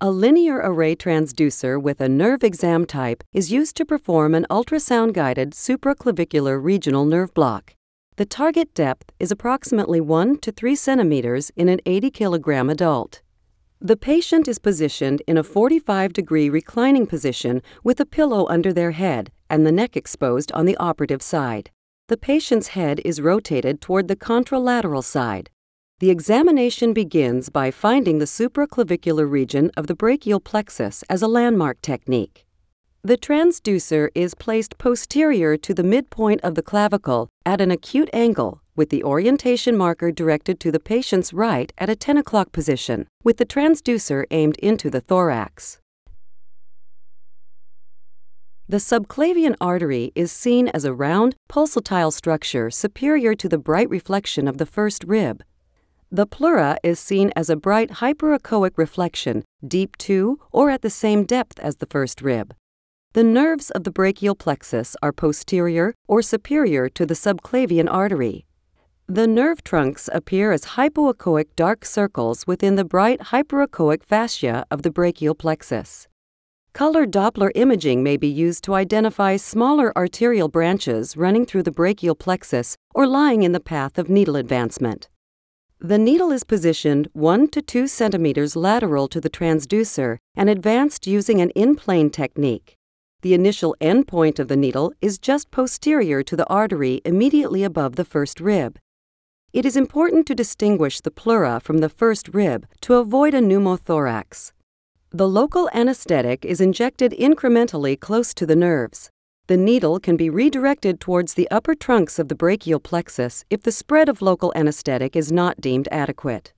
A linear array transducer with a nerve exam type is used to perform an ultrasound guided supraclavicular regional nerve block. The target depth is approximately 1 to 3 centimeters in an 80 kilogram adult. The patient is positioned in a 45 degree reclining position with a pillow under their head and the neck exposed on the operative side. The patient's head is rotated toward the contralateral side. The examination begins by finding the supraclavicular region of the brachial plexus as a landmark technique. The transducer is placed posterior to the midpoint of the clavicle at an acute angle with the orientation marker directed to the patient's right at a 10 o'clock position, with the transducer aimed into the thorax. The subclavian artery is seen as a round, pulsatile structure superior to the bright reflection of the first rib the pleura is seen as a bright hyperechoic reflection, deep to or at the same depth as the first rib. The nerves of the brachial plexus are posterior or superior to the subclavian artery. The nerve trunks appear as hypoechoic dark circles within the bright hyperechoic fascia of the brachial plexus. Color Doppler imaging may be used to identify smaller arterial branches running through the brachial plexus or lying in the path of needle advancement. The needle is positioned 1 to 2 centimeters lateral to the transducer and advanced using an in-plane technique. The initial end point of the needle is just posterior to the artery immediately above the first rib. It is important to distinguish the pleura from the first rib to avoid a pneumothorax. The local anesthetic is injected incrementally close to the nerves. The needle can be redirected towards the upper trunks of the brachial plexus if the spread of local anesthetic is not deemed adequate.